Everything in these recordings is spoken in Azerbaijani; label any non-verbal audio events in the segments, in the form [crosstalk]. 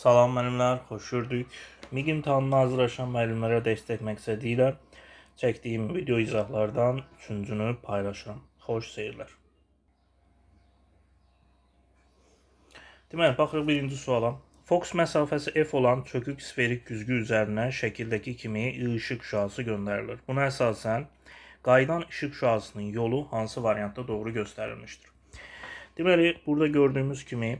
Salam müəllimlər, xoş gördük. MİQ imtahanına hazırlaşan müəllimlərə dəstək məqsədi ilə çəkdiyim video izahlardan üçüncünü paylaşıram. Xoş seyirlər. Deməli, baxırıq birinci suala. Fokus məsafəsi f olan çökük sferik güzgü üzərinə şəkildəki kimi I işıq şüası göndərilir. Buna əsasən qaydan işıq şüasının yolu hansı variantda doğru göstərilmişdir? Deməli, burada gördüyümüz kimi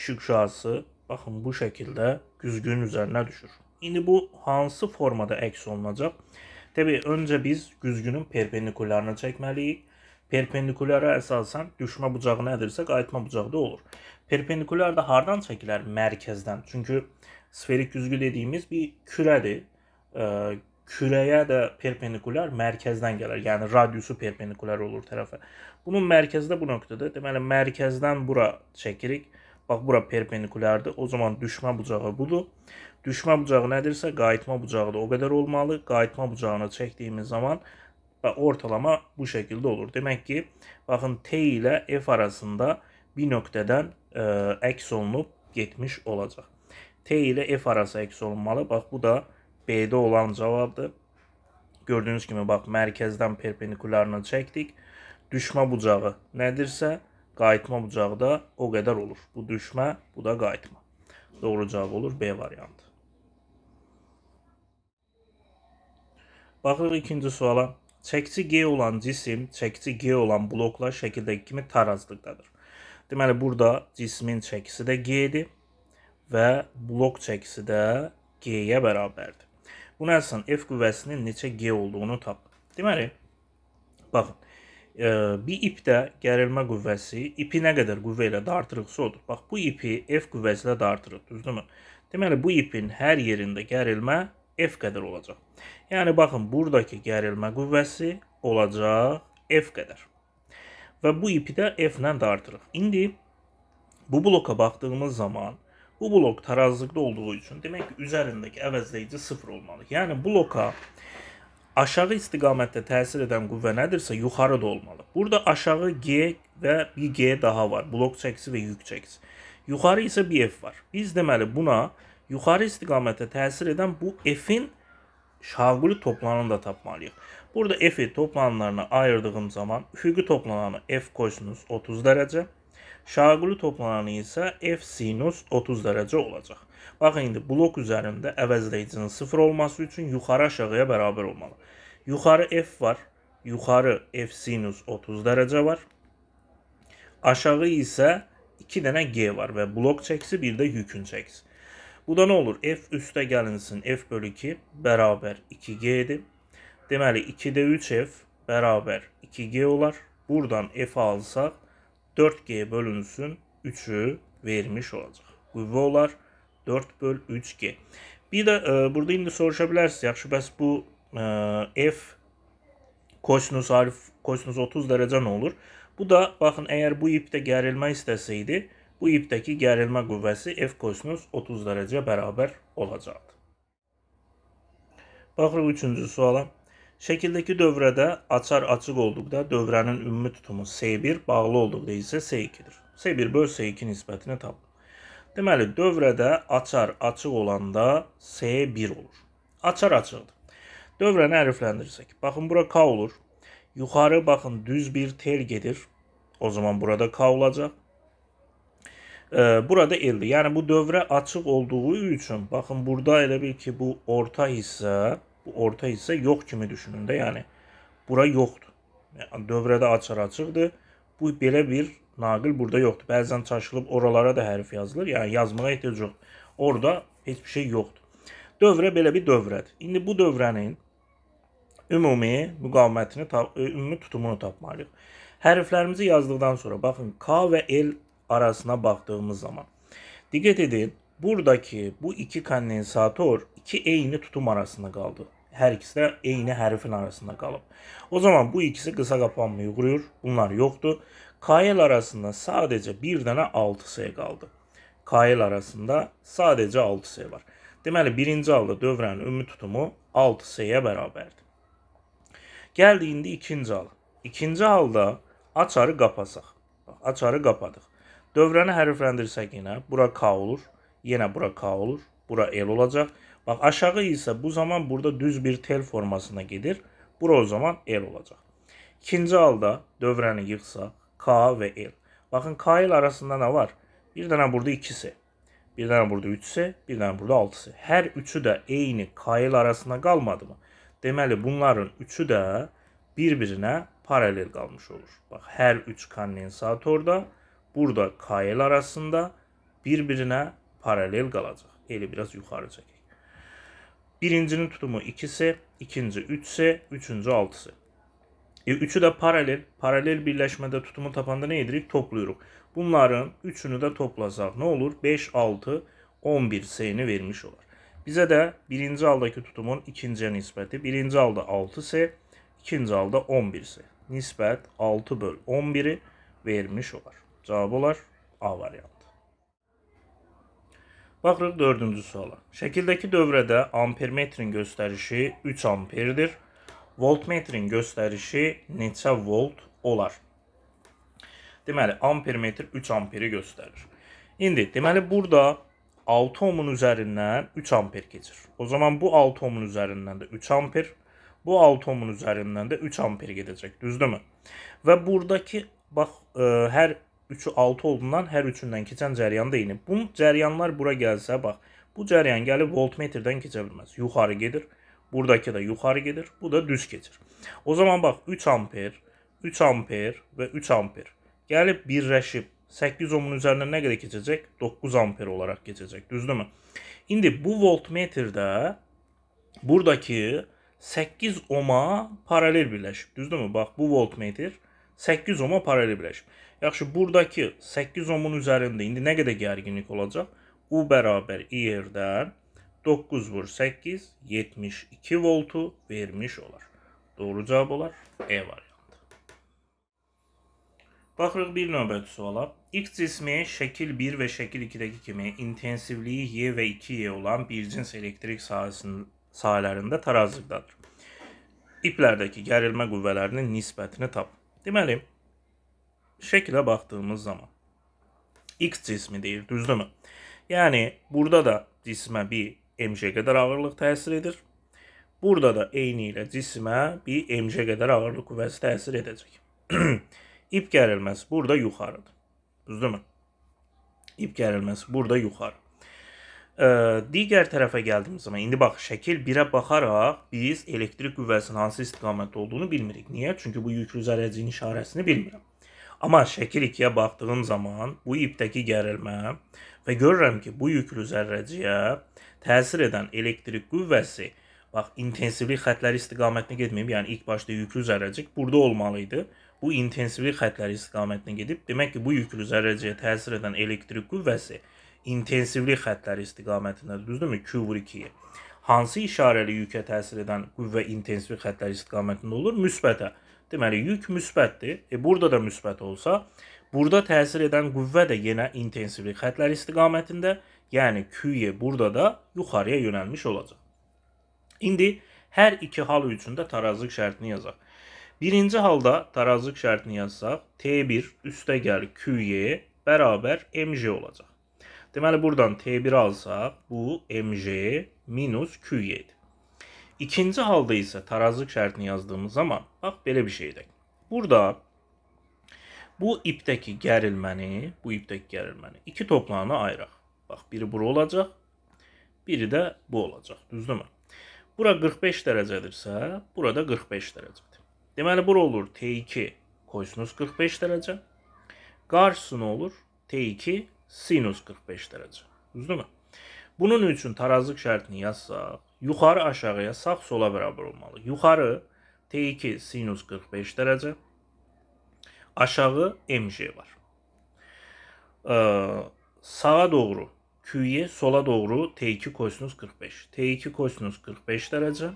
işıq şüası Baxın bu şəkildə güzgünün üzərinə düşür. İndi bu hansı formada əks olunacaq? Təbii öncə biz güzgünün perpendikulyarını çəkməliyik. Perpendikulyara əsasən düşmə bucağı nədirsə qayıtma bucağı da olur. Perpendikulyar da hardan çəkilər? Mərkəzdən. Çünki sferik güzgü dediyimiz bir kürədir. E, kürəyə də perpendikulyar mərkəzdən gəlir. Yəni radiusu perpendikulyar olur tərəfə. Bunun mərkəzi də bu nöqtədir. Deməli mərkəzdən bura çəkirik. Bax bura perpendikulyardır. O zaman düşmə bucağı budur. Düşmə bucağı nədirsə qayıtma bucağı da o qədər olmalı. Qayıtma bucağına çəkdiyimiz zaman və ortalama bu şəkildə olur. Demək ki, baxın T ilə F arasında bir nöqtədən ə, e, əks olunub getmiş olacaq. T ilə F arası əks olunmalı. Bax bu da B-də olan cavabdır. Gördüyünüz kimi bax mərkəzdən perpendikulyarını çəkdik. Düşmə bucağı nədirsə qayıtma bucağı da o qədər olur. Bu düşmə, bu da qayıtma. Doğru cavab olur B variantı. Baxırıq ikinci suala. Çəkici G olan cisim, çəkici G olan blokla şəkildəki kimi tarazlıqdadır. Deməli, burada cismin çəkisi də G-dir və blok çəkisi də G-yə bərabərdir. Bunun əsasında F qüvvəsinin neçə G olduğunu tap. Deməli, baxın, bir ipdə gərilmə qüvvəsi ipi nə qədər qüvvə ilə dartırıqsa odur. Bax bu ipi F qüvvəsi ilə dartırıq, düzdürmü? Deməli bu ipin hər yerində gərilmə F qədər olacaq. Yəni baxın buradakı gərilmə qüvvəsi olacaq F qədər. Və bu ipi də F ilə dartırıq. İndi bu bloka baxdığımız zaman bu blok tarazlıqda olduğu üçün demək ki, üzərindəki əvəzləyici 0 olmalı. Yəni bloka aşağı istiqamətdə təsir edən qüvvə nədirsə, yuxarı da olmalı. Burada aşağı G və bir G daha var. Blok çəkisi və yük çəkisi. Yuxarı isə bir F var. Biz deməli buna yuxarı istiqamətdə təsir edən bu F-in şaquli toplanını da tapmalıyıq. Burada F-i toplanlarına ayırdığım zaman üfüqi toplananı F kosinus 30 dərəcə, şaquli toplananı isə F sinus 30 dərəcə olacaq. Bax indi blok üzərində əvəzləyicinin 0 olması üçün yuxarı aşağıya bərabər olmalı. Yuxarı f var. Yuxarı f sinus 30 dərəcə var. Aşağı isə 2 dənə g var və blok çəkisi bir də yükün çəkisi. Bu da nə olur? f üstə gəlinsin. f bölü 2 bərabər 2g-dir. Deməli 2-də 3f bərabər 2g olar. Buradan f alsaq 4g bölünsün 3-ü vermiş olacaq. Qüvvə olar. 4 böl 3G. Bir də e, burada indi soruşa bilərsiniz, yaxşı, bəs bu e, F kosinus arif kosinus 30 dərəcə nə olur? Bu da baxın, əgər bu ipdə gərilmə istəsəydi, bu ipdəki gərilmə qüvvəsi F kosinus 30 dərəcə bərabər olacaqdı. Baxırıq 3-cü suala. Şəkildəki dövrədə açar açıq olduqda dövrənin ümumi tutumu S1, bağlı olduqda isə S2-dir. S1 böl S2 nisbətini tapın. Deməli, dövrədə açar açıq olanda S1 olur. Açar açıqdır. Dövrəni ərifləndirirsək, baxın bura K olur. Yuxarı baxın düz bir tel gedir. O zaman burada K olacaq. E, burada eldir. Yəni bu dövrə açıq olduğu üçün baxın burada elə bil ki bu orta hissə, bu orta hissə yox kimi düşünün də, yəni bura yoxdur. Yəni, dövrədə açar açıqdır. Bu belə bir naqil burada yoxdur. Bəzən çaşılıb oralara da hərf yazılır. Yəni yazmağa ehtiyac yoxdur. Orada heç bir şey yoxdur. Dövrə belə bir dövrədir. İndi bu dövrənin ümumi müqavimətini, e, ümumi tutumunu tapmalıyıq. Hərflərimizi yazdıqdan sonra baxın K və L arasına baxdığımız zaman diqqət edin, buradakı bu iki kondensator iki eyni tutum arasında qaldı hər ikisi də eyni hərfin arasında qalıb. O zaman bu ikisi qısa qapanmaya uğrayır. Bunlar yoxdur. KL arasında sadəcə bir dənə 6 sayı qaldı. KL arasında sadəcə 6 sayı var. Deməli, birinci halda dövrənin ümumi tutumu 6 sayıya bərabərdir. Gəldi indi ikinci hal. İkinci halda açarı qapasaq. Açarı qapadıq. Dövrəni hərfləndirsək yenə bura K olur, yenə bura K olur, bura L olacaq. Bax aşağı isə bu zaman burada düz bir tel formasına gedir. Bura o zaman L olacaq. İkinci halda dövrəni yığsaq K və L. Baxın K L arasında nə var? Bir dənə burada 2S, bir dənə burada 3S, bir dənə burada 6S. Hər üçü də eyni K L arasında qalmadı mı? Deməli bunların üçü də bir-birinə paralel qalmış olur. Bax hər üç kondensatorda burada K L arasında bir-birinə paralel qalacaq. Eli biraz yuxarı çəkək. Birincinin tutumu 2'si, ikinci üçse, üçüncü altısı. E, üçü de paralel. Paralel birleşmede tutumu tapanda ne edirik? Topluyoruz. Bunların üçünü de toplasak ne olur? 5, 6, 11 sayını vermiş olur. Bize de birinci aldaki tutumun ikinciye nispeti. Birinci alda 6 ise, ikinci alda 11 ise. Nispet 6 böl 11'i vermiş olur. Cevap olar A variantı. Baxırıq 4-cü suala. Şəkildəki dövrədə ampermetrin göstərişi 3 amperdir. Voltmetrin göstərişi neçə volt olar? Deməli, ampermetr 3 amperi göstərir. İndi, deməli, burada 6 ohmun üzərindən 3 amper keçir. O zaman bu 6 ohmun üzərindən də 3 amper, bu 6 ohmun üzərindən də 3 amper gedəcək, düzdürmü? Və buradakı, bax, ə, e, hər 3-ü 6 olduğundan hər üçündən keçən cəryan da eyni. Bu cəryanlar bura gəlsə, bax, bu cəryan gəlib voltmetrdən keçə bilməz. Yuxarı gedir. Buradakı da yuxarı gedir. Bu da düz keçir. O zaman bax 3 amper, 3 amper və 3 amper gəlib birləşib 8 ohmun üzərindən nə qədər keçəcək? 9 amper olaraq keçəcək. Düzdürmü? İndi bu voltmetrdə buradakı 8 ohma paralel birləşib. Düzdürmü? Bax bu voltmetr 8 ohma paralel birləşib. Yaxşı, buradakı 8 ohmun üzərində indi nə qədər gərginlik olacaq? U bərabər i yerdən 9 vur 8 72 voltu vermiş olar. Doğru cavab olar E variantı. Baxırıq bir növbəti suala. X cismi şəkil 1 və şəkil 2-dəki kimi intensivliyi Y və 2Y olan bir cins elektrik sahəsinin sahələrində tarazlıqdadır. İplərdəki gərilmə qüvvələrinin nisbətini tap. Deməli, şekile baktığımız zaman X cismi değil düzdürmü? Yani burada da cisme bir MC kadar ağırlıq təsir edir. Burada da eynilə cismə bir MC qədər ağırlıq qüvvəsi təsir edəcək. [clears throat] İp gərilməsi burada yuxarıdır. Düzdürmü? İp gərilməsi burada yuxarı. Ə, digər tərəfə gəldiyimiz zaman, indi bax, şəkil 1-ə baxaraq biz elektrik qüvvəsinin hansı istiqamətdə olduğunu bilmirik. Niyə? Çünki bu yüklü zərəcinin işarəsini bilmirəm. Amma şəkil 2-yə baxdığım zaman bu ipdəki gərilmə və görürəm ki, bu yüklü zərrəciyə təsir edən elektrik qüvvəsi bax intensivlik xətləri istiqamətinə getməyib, yəni ilk başda yüklü zərrəcik burada olmalı idi. Bu intensivlik xətləri istiqamətinə gedib, demək ki, bu yüklü zərrəciyə təsir edən elektrik qüvvəsi intensivlik xətləri istiqamətindədir, düzdürmü? Q vur 2-yə. Hansı işarəli yükə təsir edən qüvvə intensivlik xətləri istiqamətində olur? Müsbətə. Deməli yük müsbətdir. E burada da müsbət olsa, burada təsir edən qüvvə də yenə intensivlik xətləri istiqamətində, yəni Q-yə burada da yuxarıya yönəlmiş olacaq. İndi hər iki hal üçün də tarazlıq şərtini yazaq. Birinci halda tarazlıq şərtini yazsaq, T1 üstə gəl QY bərabər MJ olacaq. Deməli, buradan T1 alsaq, bu MJ minus QY-dir. İkinci halda isə tarazlıq şərtini yazdığımız zaman bax belə bir şeydir. Burada bu ipdəki gərilməni, bu ipdəki gərilməni iki toplağına ayıraq. Bax biri bura olacaq, biri də bu olacaq, düzdürmü? Bura 45 dərəcədirsə, burada 45 dərəcədir. Deməli bura olur T2 kosinus 45 dərəcə. Qarşısına olur T2 sinus 45 dərəcə. Düzdürmü? Bunun üçün tarazlıq şərtini yazsaq, yuxarı aşağıya, sağ sola bərabər olmalı. Yuxarı T2 sinus 45 dərəcə, aşağı MJ var. Ee, sağa doğru Q-yə, sola doğru T2 kosinus 45. T2 kosinus 45 dərəcə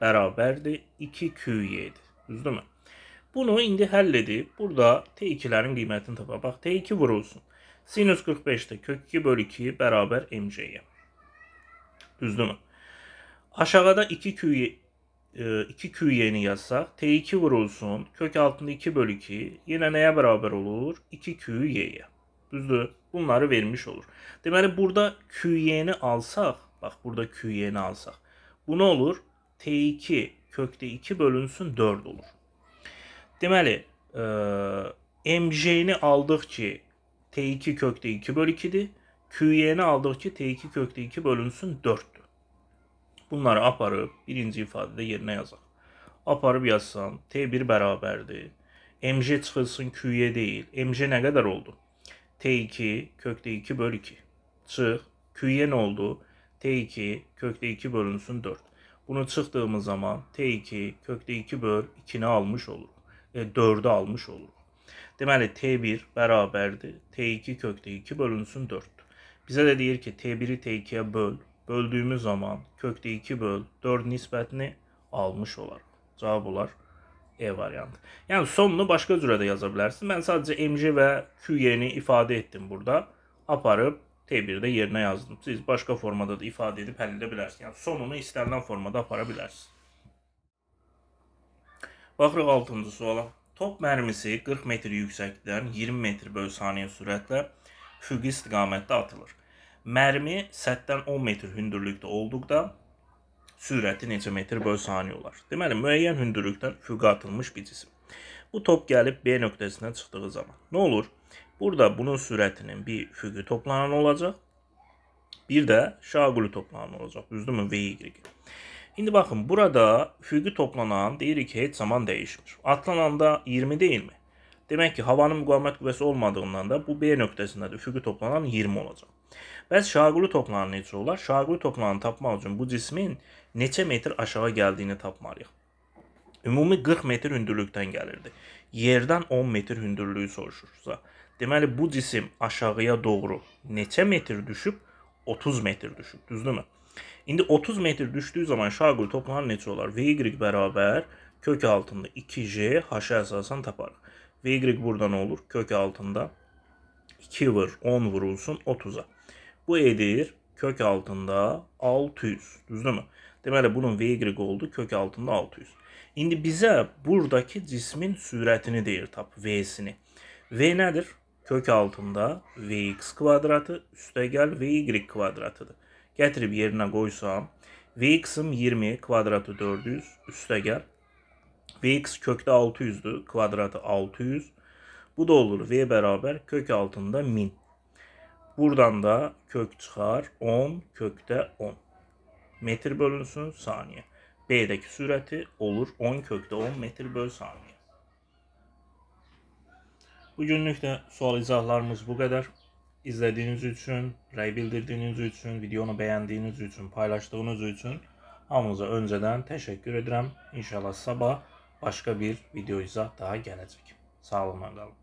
bərabərdir 2Q-yədir. Düzdürmü? Bunu indi həll edib burada T2-lərin qiymətini tapa. Bax T2 vurulsun. Sinus 45-də kök 2 bölü 2 bərabər MC-yə. Düzdürmü? Aşağıda 2 Q 2 e, Q yeni yazsaq T2 vurulsun. Kök altında 2 bölü 2. Yenə nəyə bərabər olur? 2 Q y'yə. Düzdür? Bunları vermiş olur. Deməli burada Q yeni alsaq, bax burada Q yeni alsaq. Bu nə olur? T2 kökdə 2 bölünsün 4 olur. Deməli, e, MJ-ni aldıq ki T2 kökdə 2 bölü 2-dir. Q-ni aldıq ki T2 kökdə 2 bölünsün 4-dür. Bunları aparıp birinci ifadədə yerinə yazaq. Aparıb yazsam T1 bərabərdir. MJ çıxılsın Q-yə deyil. MJ nə qədər oldu? T2 kökdə 2 bölü 2. Çıx. Q-yə nə oldu? T2 kökdə 2 bölünsün 4. Bunu çıxdığımız zaman T2 kökdə 2 böl 2 almış olur, E, 4 almış olur. Deməli T1 bərabərdir. T2 kökdə 2 bölünsün 4. Bizə də deyir ki t 1 t 2ye böl. böldüyümüz zaman kökdə 2 böl 4 nisbətini almış olarıq. Cavab olar E variantı. Yəni sonunu başqa cürə də yaza bilərsiniz. Mən sadəcə MC və Q yerini ifadə etdim burada. Aparıb T1-də yerinə yazdım. Siz başqa formada da ifadə edib həll edə bilərsiniz. Yəni sonunu istənilən formada apara bilərsiniz. Baxırıq 6-cı suala. Top mərmisi 40 metr yüksəklikdən 20 metr böl saniyə sürətlə füqi istiqamətdə atılır. Mərmi sətdən 10 metr hündürlükdə olduqda sürəti neçə metr böl saniyə olar? Deməli, müəyyən hündürlükdən füqə atılmış bir cisim. Bu top gəlib B nöqtəsindən çıxdığı zaman nə olur? Burada bunun sürətinin bir füqü toplanan olacaq. Bir də şaquli toplanan olacaq. Düzdürmü? V, Y. İndi baxın, burada füqü toplanan deyirik ki, heç zaman dəyişmir. Atlananda 20 deyilmi? Demək ki, havanın müqavimət qüvvəsi olmadığından da bu B nöqtəsindədir. Üfüqi toplanan 20 olacaq. Bəs şaquli toplananı necə olar? Şaquli toplananı tapmaq üçün bu cismin neçə metr aşağı gəldiyini tapmalıyıq. Ümumi 40 metr hündürlükdən gəlirdi. Yerdən 10 metr hündürlüyü soruşursa, deməli bu cisim aşağıya doğru neçə metr düşüb? 30 metr düşüb, düzdürmü? İndi 30 metr düşdüyü zaman şaquli toplanan neçə olar? VY bərabər kök altında 2J H əsasən taparıq. Ve y burada ne olur? Kök altında 2 vur 10 vurulsun 30'a. Bu edir kök altında 600. Düzdür mü? Deməli bunun y oldu kök altında 600. İndi bizə buradakı cismin sürətini deyir tap v-sini. V nədir? Kök altında vx kvadratı üstəgəl vy kvadratıdır. Gətirib yerinə qoysam vx'im 20 kvadratı 400 üstəgəl Vx kökdə 600'dür. Kvadratı 600. Bu da olur V bərabər kök altında 1000. Buradan da kök çıxar 10 kökdə 10. Metr bölünsün saniyə. B'dəki sürəti olur 10 kökdə 10 metr böl saniyə. Bugünlük də sual izahlarımız bu qədər. İzlədiyiniz üçün, rəy bildirdiyiniz üçün, videonu bəyəndiyiniz üçün, paylaşdığınız üçün hamınıza öncədən təşəkkür edirəm. İnşallah sabah başqa bir videoyuza daha gələcək. Sağ olun, qalın.